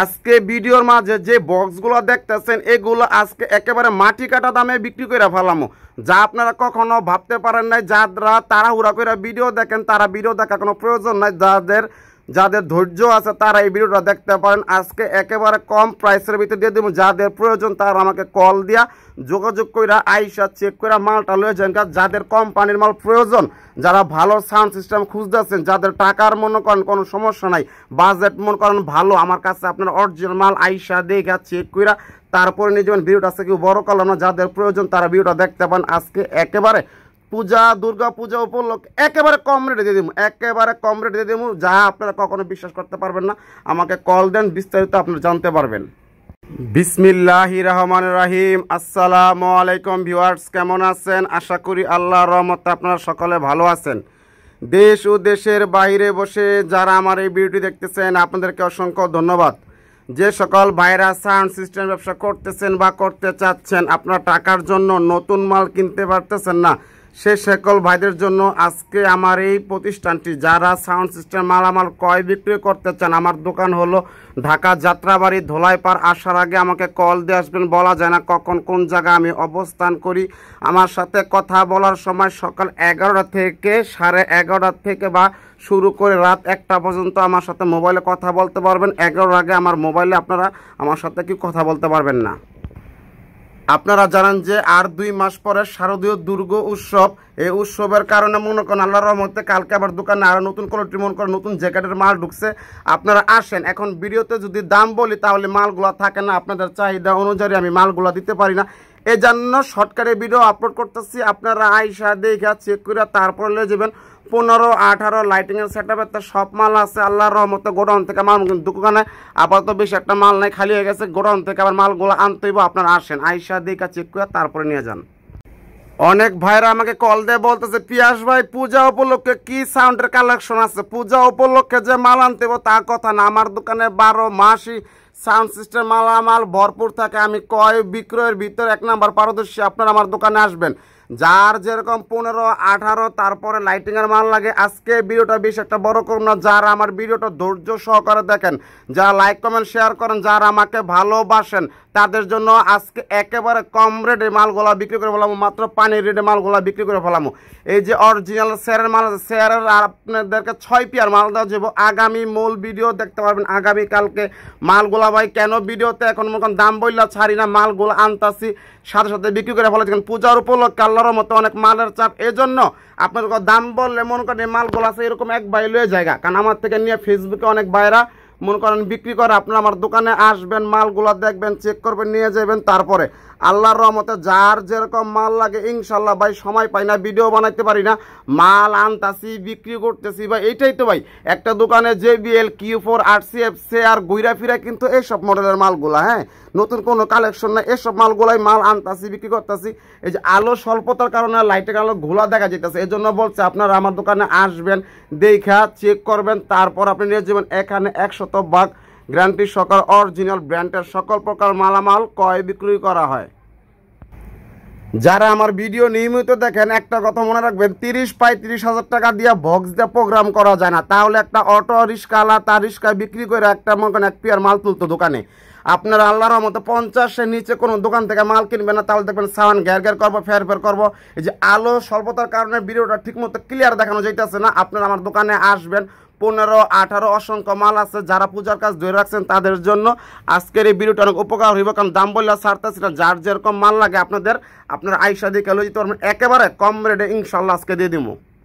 আজকে ভিডিওর মাঝে যে বক্সগুলো দেখতেছেন এগুলো আজকে একেবারে মাটি কাটা দামে বিক্রি করে ফেলামো যা আপনারা কখনো ভাবতে পারেন নাই যারা তাড়াহুড়া করে ভিডিও দেখেন তারা ভিডিও দেখার কোনো প্রয়োজন নাই যাদের যাদের ধৈর্য আছে তারা এই ভিডিওটা দেখতে পারেন আজকে একেবারে কম প্রাইসের ভিতরে দিয়ে দেবো যাদের প্রয়োজন তারা আমাকে কল দিয়া যোগাযোগ কইরা আইসা চেক কইরা মালটা লয়ে যান যাদের কোম্পানির মাল প্রয়োজন যারা ভালো সাউন্ড সিস্টেম খুঁজতেছেন যাদের টাকার মনে করেন কোনো সমস্যা নাই বাজেট মনে করেন ভালো আমার কাছে আপনার অরিজিনাল মাল আইসা দেখা চেক কইরা তারপরে নিয়ে যাবেন ভিডিওটা আজকে কেউ বড় করলাম না যাদের প্রয়োজন তারা ভিডিওটা দেখতে পান আজকে একেবারে পূজা দুর্গা পূজা উপলক্ষে একেবারে কম রেটে দিয়ে দিব একেবারে কম রেটে দিয়ে দিব যা আপনারা কখনো বিশ্বাস করতে পারবেন না আমাকে কল দেন বিস্তারিত আপনারা জানতে পারবেন বিসমিল্লাহি রহমান রাহিম আসসালামু আলাইকুম ভিউয়ার্স কেমন আছেন আশা করি আল্লাহ রহমতে আপনারা সকলে ভালো আছেন দেশ ও দেশের বাইরে বসে যারা আমার এই ভিডিওটি দেখতেছেন আপনাদেরকে অসংখ্য ধন্যবাদ যে সকল ভাইরা সাউন্ড সিস্টেম ব্যবসা করতেছেন বা করতে চাচ্ছেন আপনার টাকার জন্য নতুন মাল কিনতে পারতেছেন না সে সকল ভাইদের জন্য আজকে আমার এই প্রতিষ্ঠানটি যারা সাউন্ড সিস্টেম মালামাল ক্রয় বিক্রি করতে চান আমার দোকান হলো ঢাকা যাত্রাবাড়ি ধোলাইপাড় আসার আগে আমাকে কল দিয়ে আসবেন বলা যায় না কখন কোন জায়গায় আমি অবস্থান করি আমার সাথে কথা বলার সময় সকাল এগারোটা থেকে সাড়ে এগারোটা থেকে বা শুরু করে রাত একটা পর্যন্ত আমার সাথে মোবাইলে কথা বলতে পারবেন এগারোর আগে আমার মোবাইলে আপনারা আমার সাথে কি কথা বলতে পারবেন না আপনারা জানেন যে আর দুই মাস পরে শারদীয় দুর্গ উৎসব এই উৎসবের কারণে মনে করেন আল্লাহ রহমতে কালকে আবার দোকানে আরও নতুন কোয়ালিটি মনে করেন নতুন জ্যাকেটের মাল ঢুকছে আপনারা আসেন এখন ভিডিওতে যদি দাম বলি তাহলে মালগুলো থাকে না আপনাদের চাহিদা অনুযায়ী আমি মালগুলো দিতে পারি না এই জন্য শর্টকাটে ভিডিও আপলোড করতেছি আপনারা আইসা দেখা চেক করে তারপরে লিয়ে যাবেন পনেরো আঠারো লাইটিংয়ের সেট আপের তার সব মাল আছে আল্লাহর রহমতে গোডাউন থেকে মাল দোকানে আপাতত বেশি একটা মাল নাই খালি হয়ে গেছে গোডাউন থেকে আবার মালগুলো আনতেইব আপনারা আসেন আইসা দেখা চেক করে তারপরে নিয়ে যান অনেক ভাইরা আমাকে কল দিয়ে বলতেছে পিয়াস ভাই পূজা উপলক্ষে কি সাউন্ডের কালেকশন আছে পূজা উপলক্ষে যে মাল আনতে তা কথা না আমার দোকানে বারো মাসই সাউন্ড সিস্টেম মালামাল ভরপুর থাকে আমি কয় বিক্রয়ের ভিতর এক নাম্বার পারদর্শী আপনারা আমার দোকানে আসবেন যার যেরকম পনেরো আঠারো তারপরে লাইটিংয়ের মাল লাগে আজকে ভিডিওটা বেশ একটা বড় করুন না যারা আমার ভিডিওটা ধৈর্য সহকারে দেখেন যারা লাইক কমেন্ট শেয়ার করেন যারা আমাকে ভালোবাসেন তাদের জন্য আজকে একেবারে কম রেটে মালগুলা বিক্রি করে ফেলাম মাত্র পানির রেটে মালগুলা বিক্রি করে ফেলাম এই যে অরিজিনাল শেয়ারের মাল আছে শেয়ারের আপনাদেরকে ছয় পিয়ার মাল দেওয়া যাবো আগামী মূল ভিডিও দেখতে পারবেন আগামী কালকে মালগুলা ভাই কেন ভিডিওতে এখন মনে দাম বললা ছাড়ি না মালগুলো আনতাছি সাথে সাথে বিক্রি করে ফেলা পূজার উপলক্ষে আল্লাহর মতো অনেক মালের চাপ এই জন্য আপনার দাম বললে মনে করেন মালগুলো আছে এরকম এক বাই লয়ে জায়গা কারণ আমার থেকে নিয়ে ফেসবুকে অনেক বাইরা মনে করেন বিক্রি করে আপনারা আমার দোকানে আসবেন মালগুলো দেখবেন চেক করবেন নিয়ে যাবেন তারপরে আল্লাহর রহমতে যার যেরকম মাল লাগে ইনশাল্লাহ ভাই সময় পাই না ভিডিও বানাইতে পারি না মাল আনতাছি বিক্রি করতেছি ভাই এইটাই তো ভাই একটা দোকানে জে জেবিএল কিউ ফোর আর সি এফ সে আর গুইরা ফিরা কিন্তু এইসব মডেলের মালগুলা হ্যাঁ নতুন কোনো কালেকশন না এসব মালগুলাই মাল আনতাছি বিক্রি করতেছি এই যে আলো স্বল্পতার কারণে লাইটের আলো ঘোলা দেখা যেতেছে এই জন্য বলছে আপনারা আমার দোকানে আসবেন দেখা চেক করবেন তারপর আপনি নিয়ে যাবেন এখানে একশত বাঘ গ্রান্টি সকল অরিজিনাল ব্র্যান্ডের সকল প্রকার মালামাল ক্রয় বিক্রয় করা হয় যারা আমার ভিডিও নিয়মিত দেখেন একটা কথা মনে রাখবেন তিরিশ পঁয়ত্রিশ হাজার টাকা দিয়ে বক্স দিয়ে প্রোগ্রাম করা যায় না তাহলে একটা অটো আলা তার রিক্সা বিক্রি করে একটা মনে করেন এক পিয়ার মাল তুলতো দোকানে আপনার আল্লাহর মতো পঞ্চাশের নিচে কোনো দোকান থেকে মাল কিনবে না তাহলে দেখবেন সাবান ঘের ঘের করবো ফের ফের করবো এই যে আলো স্বল্পতার কারণে ভিডিওটা ঠিকমতো ক্লিয়ার দেখানো যাইতেছে না আপনারা আমার দোকানে আসবেন পনেরো আঠারো অসংখ্য মাল আছে যারা পূজার কাজ ধরে রাখছেন তাদের জন্য আজকের এই ভিডিওটা অনেক উপকার হইব কারণ দাম বললে সারতেছি না যার যেরকম মাল লাগে আপনাদের আপনার আইসা দিকে কেলো যেতে পারবেন একেবারে কম রেটে ইনশাল্লাহ আজকে দিয়ে দিব